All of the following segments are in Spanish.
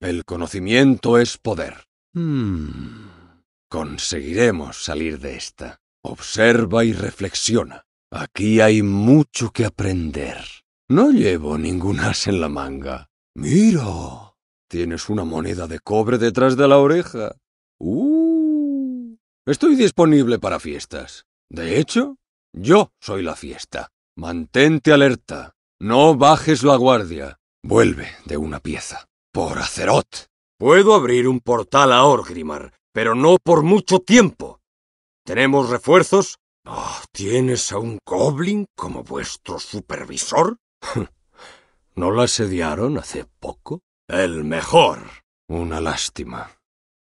El conocimiento es poder. Hmm. Conseguiremos salir de esta. Observa y reflexiona. Aquí hay mucho que aprender. No llevo ningún as en la manga. Mira. Tienes una moneda de cobre detrás de la oreja. Uh. Estoy disponible para fiestas. De hecho, yo soy la fiesta. Mantente alerta. No bajes la guardia. Vuelve de una pieza por Azeroth. Puedo abrir un portal a Orgrimmar, pero no por mucho tiempo. ¿Tenemos refuerzos? Oh, ¿Tienes a un goblin como vuestro supervisor? ¿No la asediaron hace poco? El mejor. Una lástima.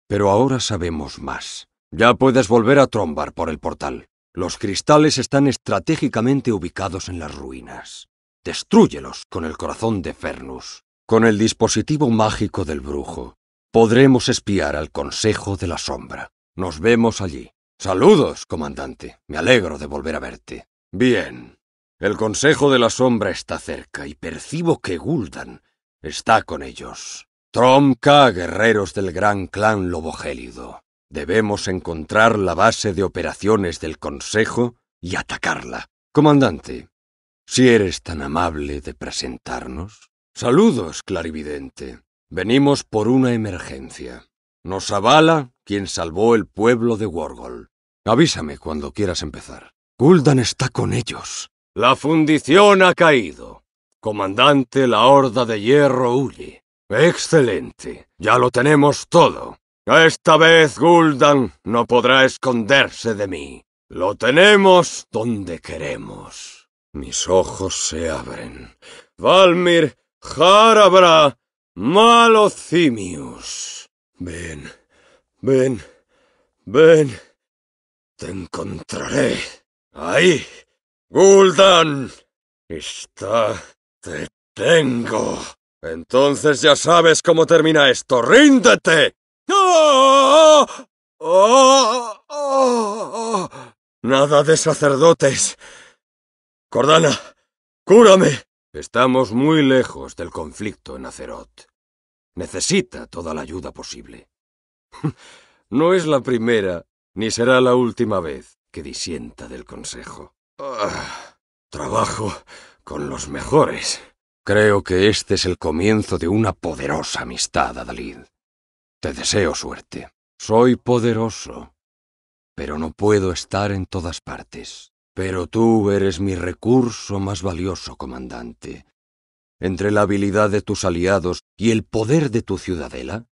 Pero ahora sabemos más. Ya puedes volver a Trombar por el portal. Los cristales están estratégicamente ubicados en las ruinas. Destrúyelos con el corazón de Fernus. Con el dispositivo mágico del brujo, podremos espiar al Consejo de la Sombra. Nos vemos allí. Saludos, comandante. Me alegro de volver a verte. Bien. El Consejo de la Sombra está cerca y percibo que Guldan está con ellos. Tromka, guerreros del gran clan Lobogélido. Debemos encontrar la base de operaciones del Consejo y atacarla. Comandante, si eres tan amable de presentarnos. Saludos, clarividente. Venimos por una emergencia. Nos avala quien salvó el pueblo de Wargol. Avísame cuando quieras empezar. Guldan está con ellos. La fundición ha caído. Comandante la Horda de Hierro huye. Excelente. Ya lo tenemos todo. Esta vez Guldan no podrá esconderse de mí. Lo tenemos donde queremos. Mis ojos se abren. Valmir Jarabra, malocimius. Ven, ven, ven. Te encontraré. Ahí, Guldan. Está. Te tengo. Entonces ya sabes cómo termina esto. ¡Ríndete! Nada de sacerdotes. Cordana, cúrame. Estamos muy lejos del conflicto en Azeroth. Necesita toda la ayuda posible. no es la primera, ni será la última vez que disienta del Consejo. Ah, trabajo con los mejores. Creo que este es el comienzo de una poderosa amistad, Adalid. Te deseo suerte. Soy poderoso, pero no puedo estar en todas partes. Pero tú eres mi recurso más valioso, comandante. Entre la habilidad de tus aliados y el poder de tu ciudadela,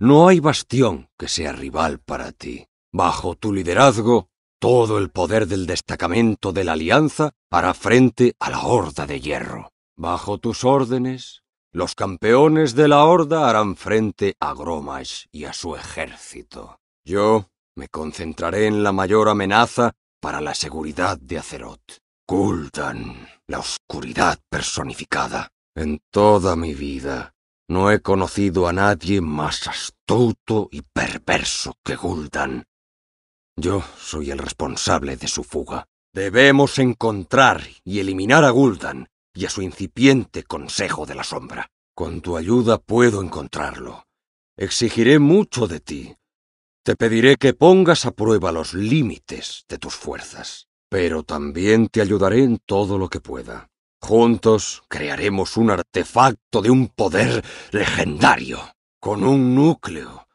no hay bastión que sea rival para ti. Bajo tu liderazgo, todo el poder del destacamento de la Alianza hará frente a la Horda de Hierro. Bajo tus órdenes, los campeones de la Horda harán frente a Gromash y a su ejército. Yo me concentraré en la mayor amenaza para la seguridad de Azeroth. Gul'dan, la oscuridad personificada. En toda mi vida no he conocido a nadie más astuto y perverso que Guldan. Yo soy el responsable de su fuga. Debemos encontrar y eliminar a Guldan y a su incipiente Consejo de la Sombra. Con tu ayuda puedo encontrarlo. Exigiré mucho de ti, te pediré que pongas a prueba los límites de tus fuerzas, pero también te ayudaré en todo lo que pueda. Juntos crearemos un artefacto de un poder legendario, con un núcleo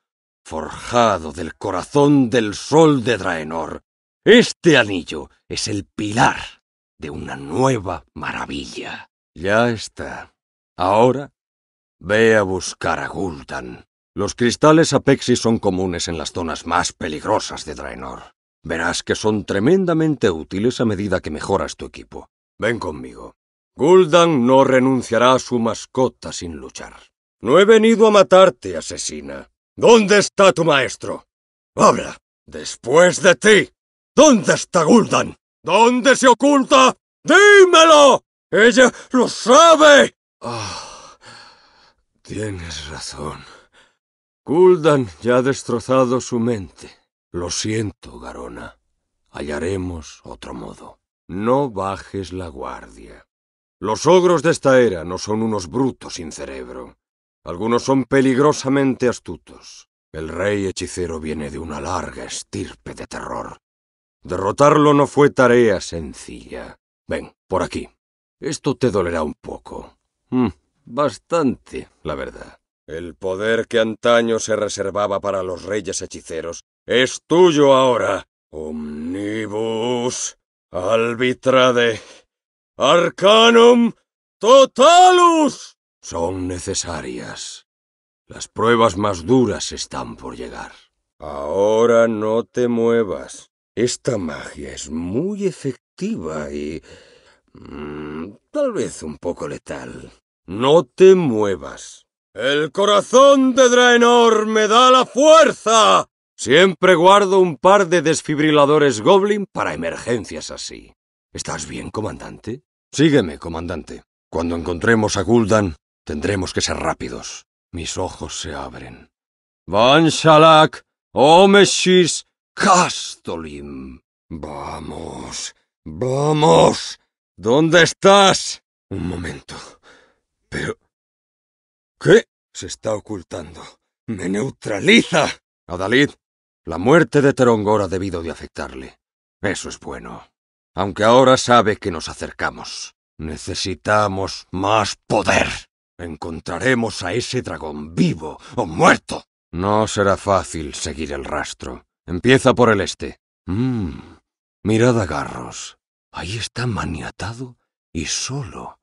forjado del corazón del sol de Draenor. Este anillo es el pilar de una nueva maravilla. Ya está. Ahora ve a buscar a Gul'dan. Los cristales Apexis son comunes en las zonas más peligrosas de Draenor. Verás que son tremendamente útiles a medida que mejoras tu equipo. Ven conmigo. Gul'dan no renunciará a su mascota sin luchar. No he venido a matarte, asesina. ¿Dónde está tu maestro? ¡Habla! ¡Después de ti! ¿Dónde está Gul'dan? ¿Dónde se oculta? ¡Dímelo! ¡Ella lo sabe! Ah, tienes razón. Kuldan ya ha destrozado su mente. Lo siento, Garona. Hallaremos otro modo. No bajes la guardia. Los ogros de esta era no son unos brutos sin cerebro. Algunos son peligrosamente astutos. El rey hechicero viene de una larga estirpe de terror. Derrotarlo no fue tarea sencilla. Ven, por aquí. Esto te dolerá un poco. Mm, bastante, la verdad. El poder que antaño se reservaba para los reyes hechiceros es tuyo ahora. Omnibus albitrade! arcanum totalus. Son necesarias. Las pruebas más duras están por llegar. Ahora no te muevas. Esta magia es muy efectiva y... Mm, tal vez un poco letal. No te muevas. El corazón de Draenor me da la fuerza. Siempre guardo un par de desfibriladores Goblin para emergencias así. ¿Estás bien, comandante? Sígueme, comandante. Cuando encontremos a Guldan, tendremos que ser rápidos. Mis ojos se abren. Van Shalak, Omeshis, Castolim. Vamos, vamos. ¿Dónde estás? Un momento. Pero... ¿Qué? Se está ocultando. ¡Me neutraliza! Adalid, la muerte de Terongor ha debido de afectarle. Eso es bueno. Aunque ahora sabe que nos acercamos. Necesitamos más poder. Encontraremos a ese dragón vivo o muerto. No será fácil seguir el rastro. Empieza por el este. Mm. Mirad a Garros. Ahí está maniatado y solo.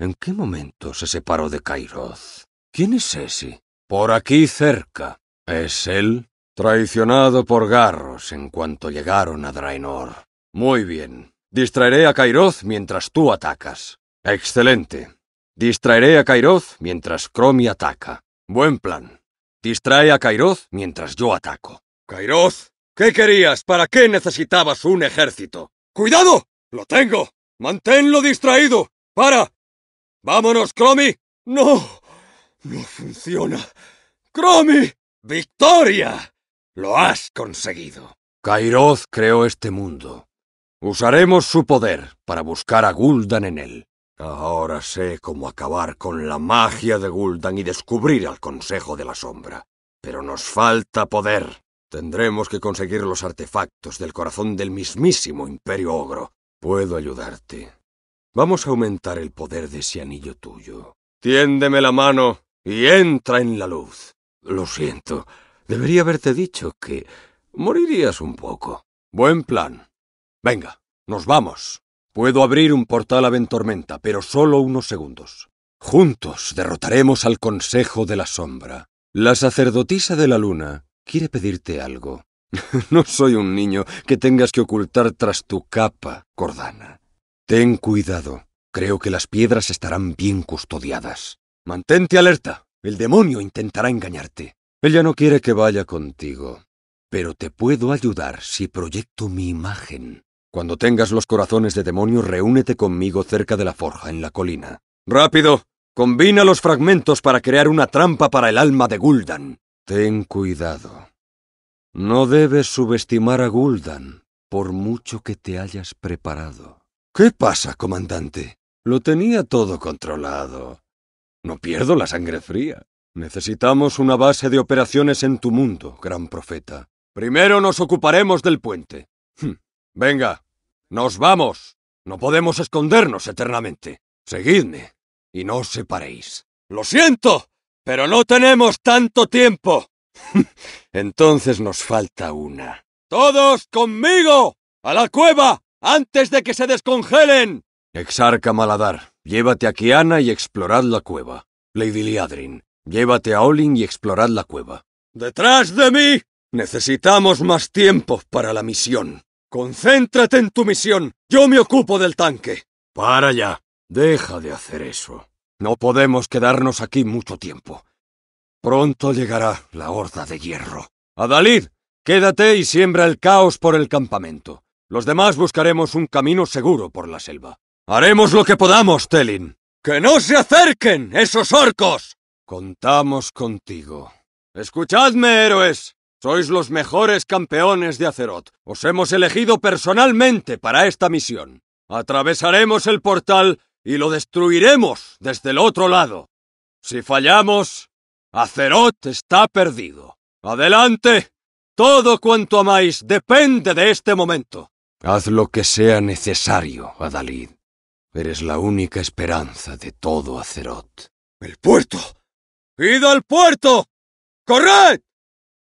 ¿En qué momento se separó de Cairoz? ¿Quién es ese? Por aquí cerca. ¿Es él? Traicionado por Garros en cuanto llegaron a Draenor. Muy bien. Distraeré a Cairoz mientras tú atacas. Excelente. Distraeré a Cairoz mientras Cromi ataca. Buen plan. Distrae a Cairoz mientras yo ataco. Cairoz, ¿qué querías? ¿Para qué necesitabas un ejército? ¡Cuidado! ¡Lo tengo! ¡Manténlo distraído! ¡Para! ¡Vámonos, Cromi! ¡No! No funciona. ¡Cromi! ¡Victoria! Lo has conseguido. Kairoz creó este mundo. Usaremos su poder para buscar a Guldan en él. Ahora sé cómo acabar con la magia de Guldan y descubrir al Consejo de la Sombra. Pero nos falta poder. Tendremos que conseguir los artefactos del corazón del mismísimo Imperio Ogro. Puedo ayudarte. Vamos a aumentar el poder de ese anillo tuyo. Tiéndeme la mano y entra en la luz. Lo siento. Debería haberte dicho que morirías un poco. Buen plan. Venga, nos vamos. Puedo abrir un portal a Ventormenta, pero solo unos segundos. Juntos derrotaremos al Consejo de la Sombra. La sacerdotisa de la luna quiere pedirte algo. no soy un niño que tengas que ocultar tras tu capa, Cordana. Ten cuidado. Creo que las piedras estarán bien custodiadas. Mantente alerta. El demonio intentará engañarte. Ella no quiere que vaya contigo. Pero te puedo ayudar si proyecto mi imagen. Cuando tengas los corazones de demonio, reúnete conmigo cerca de la forja en la colina. ¡Rápido! Combina los fragmentos para crear una trampa para el alma de Guldan. Ten cuidado. No debes subestimar a Guldan, por mucho que te hayas preparado. ¿Qué pasa, comandante? Lo tenía todo controlado. No pierdo la sangre fría. Necesitamos una base de operaciones en tu mundo, gran profeta. Primero nos ocuparemos del puente. Hm, venga, nos vamos. No podemos escondernos eternamente. Seguidme y no os separéis. Lo siento, pero no tenemos tanto tiempo. Hm, entonces nos falta una. Todos conmigo. A la cueva antes de que se descongelen. Exarca Maladar, llévate a Kiana y explorad la cueva. Lady Liadrin, llévate a Olin y explorad la cueva. ¡Detrás de mí! Necesitamos más tiempo para la misión. Concéntrate en tu misión. Yo me ocupo del tanque. Para ya. Deja de hacer eso. No podemos quedarnos aquí mucho tiempo. Pronto llegará la horda de hierro. Adalid, quédate y siembra el caos por el campamento. Los demás buscaremos un camino seguro por la selva. Haremos lo que podamos, Telin. ¡Que no se acerquen, esos orcos! Contamos contigo. Escuchadme, héroes. Sois los mejores campeones de Azeroth. Os hemos elegido personalmente para esta misión. Atravesaremos el portal y lo destruiremos desde el otro lado. Si fallamos, Azeroth está perdido. Adelante. Todo cuanto amáis depende de este momento. Haz lo que sea necesario, Adalid. Eres la única esperanza de todo Azeroth. ¡El puerto! ¡Id al puerto! ¡Corred!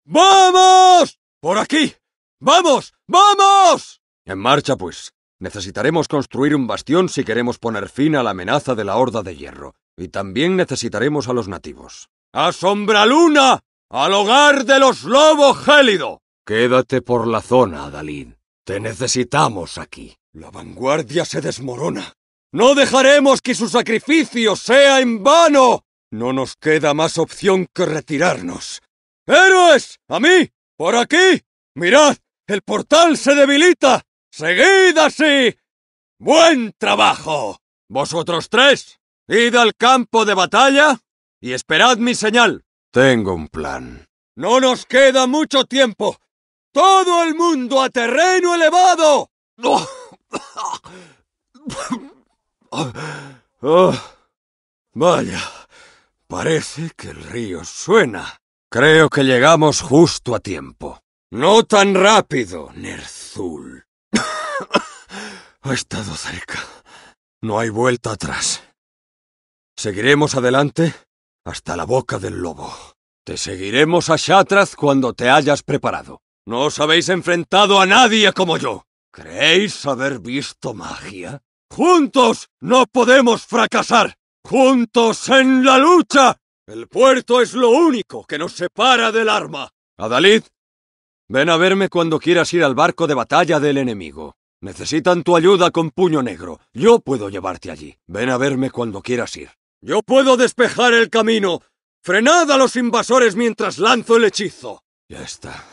¡Vamos! ¡Por aquí! ¡Vamos! ¡Vamos! En marcha, pues. Necesitaremos construir un bastión si queremos poner fin a la amenaza de la Horda de Hierro. Y también necesitaremos a los nativos. ¡A Sombraluna! ¡Al hogar de los lobos gélido! Quédate por la zona, Adalid. Te necesitamos aquí. La vanguardia se desmorona. No dejaremos que su sacrificio sea en vano. No nos queda más opción que retirarnos. ¡Héroes! ¡A mí! ¡Por aquí! ¡Mirad! ¡El portal se debilita! ¡Seguid así! ¡Buen trabajo! Vosotros tres, id al campo de batalla y esperad mi señal. Tengo un plan. No nos queda mucho tiempo. ¡Todo el mundo a terreno elevado! Ah. vaya, parece que el río suena. Creo que llegamos justo a tiempo. No tan rápido, Nerzul. ha estado cerca. No hay vuelta atrás. Seguiremos adelante hasta la boca del lobo. Te seguiremos a Shatraz cuando te hayas preparado. No os habéis enfrentado a nadie como yo. ¿Creéis haber visto magia? Juntos no podemos fracasar. Juntos en la lucha. El puerto es lo único que nos separa del arma. Adalid, ven a verme cuando quieras ir al barco de batalla del enemigo. Necesitan tu ayuda con puño negro. Yo puedo llevarte allí. Ven a verme cuando quieras ir. Yo puedo despejar el camino. Frenad a los invasores mientras lanzo el hechizo. Ya está.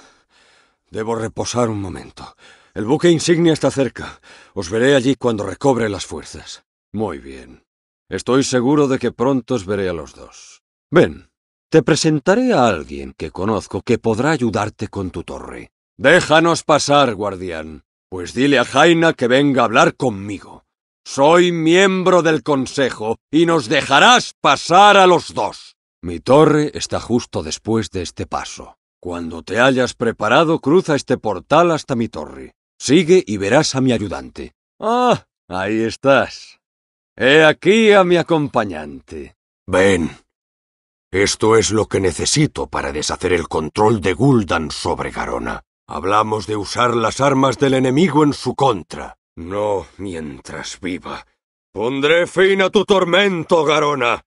Debo reposar un momento. El buque insignia está cerca. Os veré allí cuando recobre las fuerzas. Muy bien. Estoy seguro de que pronto os veré a los dos. Ven, te presentaré a alguien que conozco que podrá ayudarte con tu torre. Déjanos pasar, guardián. Pues dile a Jaina que venga a hablar conmigo. Soy miembro del Consejo y nos dejarás pasar a los dos. Mi torre está justo después de este paso. Cuando te hayas preparado, cruza este portal hasta mi torre. Sigue y verás a mi ayudante. Ah, ahí estás. He aquí a mi acompañante. Ven. Esto es lo que necesito para deshacer el control de Guldan sobre Garona. Hablamos de usar las armas del enemigo en su contra. No mientras viva. Pondré fin a tu tormento, Garona.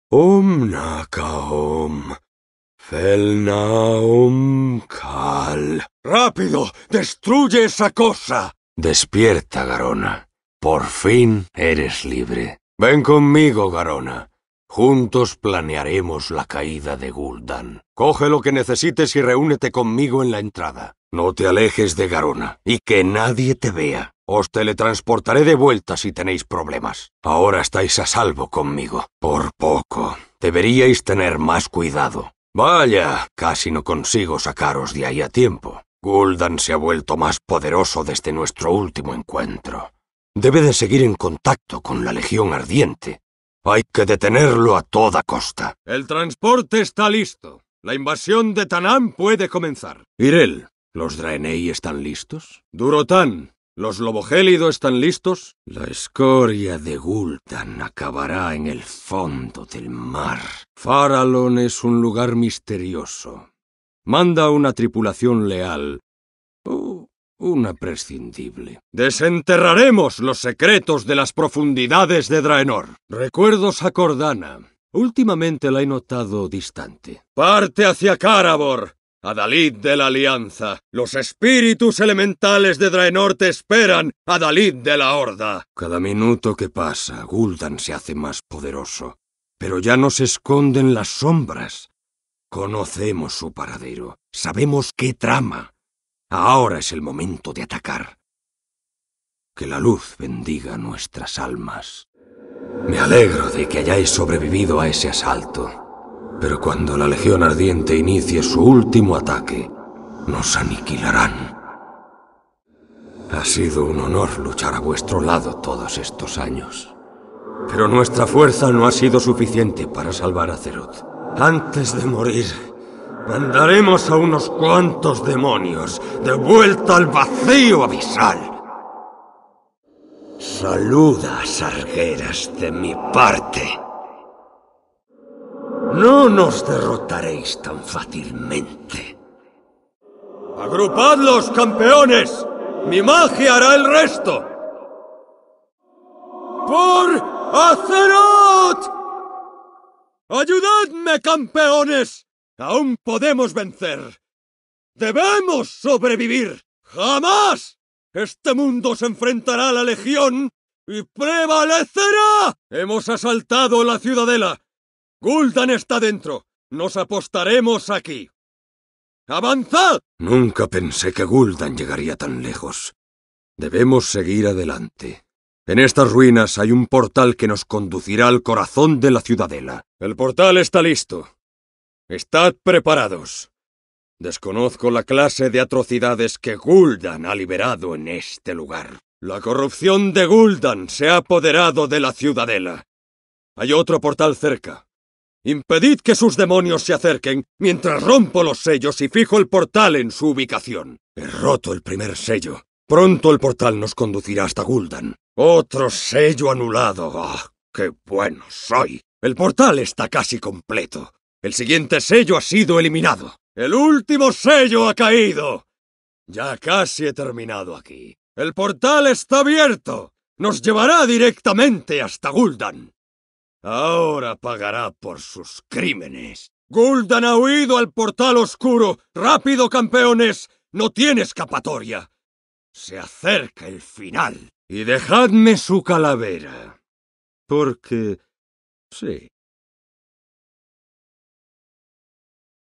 Naumkal. ¡Rápido! ¡Destruye esa cosa! Despierta, Garona. Por fin eres libre. Ven conmigo, Garona. Juntos planearemos la caída de Guldan. Coge lo que necesites y reúnete conmigo en la entrada. No te alejes de Garona y que nadie te vea. Os teletransportaré de vuelta si tenéis problemas. Ahora estáis a salvo conmigo. Por poco. Deberíais tener más cuidado. Vaya, casi no consigo sacaros de ahí a tiempo. Guldan se ha vuelto más poderoso desde nuestro último encuentro. Debe de seguir en contacto con la Legión Ardiente. Hay que detenerlo a toda costa. El transporte está listo. La invasión de Tanán puede comenzar. Irel, ¿los Draenei están listos? Durotan... ¿Los lobogélidos están listos? La escoria de Gultan acabará en el fondo del mar. Farallon es un lugar misterioso. Manda una tripulación leal. una prescindible. Desenterraremos los secretos de las profundidades de Draenor. Recuerdos a Cordana. Últimamente la he notado distante. Parte hacia Karabor! Adalid de la Alianza, los espíritus elementales de Draenor te esperan, Adalid de la Horda. Cada minuto que pasa, Gul'dan se hace más poderoso, pero ya no se esconden las sombras. Conocemos su paradero, sabemos qué trama. Ahora es el momento de atacar. Que la luz bendiga nuestras almas. Me alegro de que hayáis sobrevivido a ese asalto pero cuando la Legión Ardiente inicie su último ataque, nos aniquilarán. Ha sido un honor luchar a vuestro lado todos estos años. Pero nuestra fuerza no ha sido suficiente para salvar a Zeroth. Antes de morir, mandaremos a unos cuantos demonios de vuelta al vacío abisal. Saluda, argueras, de mi parte. No nos derrotaréis tan fácilmente. ¡Agrupadlos, campeones! ¡Mi magia hará el resto! ¡Por Azeroth! ¡Ayudadme, campeones! Aún podemos vencer. ¡Debemos sobrevivir! ¡Jamás! Este mundo se enfrentará a la Legión y prevalecerá. Hemos asaltado la ciudadela. Guldan está dentro. Nos apostaremos aquí. ¡Avanzad! Nunca pensé que Guldan llegaría tan lejos. Debemos seguir adelante. En estas ruinas hay un portal que nos conducirá al corazón de la ciudadela. El portal está listo. Estad preparados. Desconozco la clase de atrocidades que Guldan ha liberado en este lugar. La corrupción de Guldan se ha apoderado de la ciudadela. Hay otro portal cerca. Impedid que sus demonios se acerquen mientras rompo los sellos y fijo el portal en su ubicación. He roto el primer sello. Pronto el portal nos conducirá hasta Guldan. Otro sello anulado. ¡Ah, qué bueno soy! El portal está casi completo. El siguiente sello ha sido eliminado. El último sello ha caído. Ya casi he terminado aquí. El portal está abierto. Nos llevará directamente hasta Guldan. Ahora pagará por sus crímenes. Guldan ha huido al portal oscuro. Rápido, campeones. No tiene escapatoria. Se acerca el final. Y dejadme su calavera. Porque... Sí,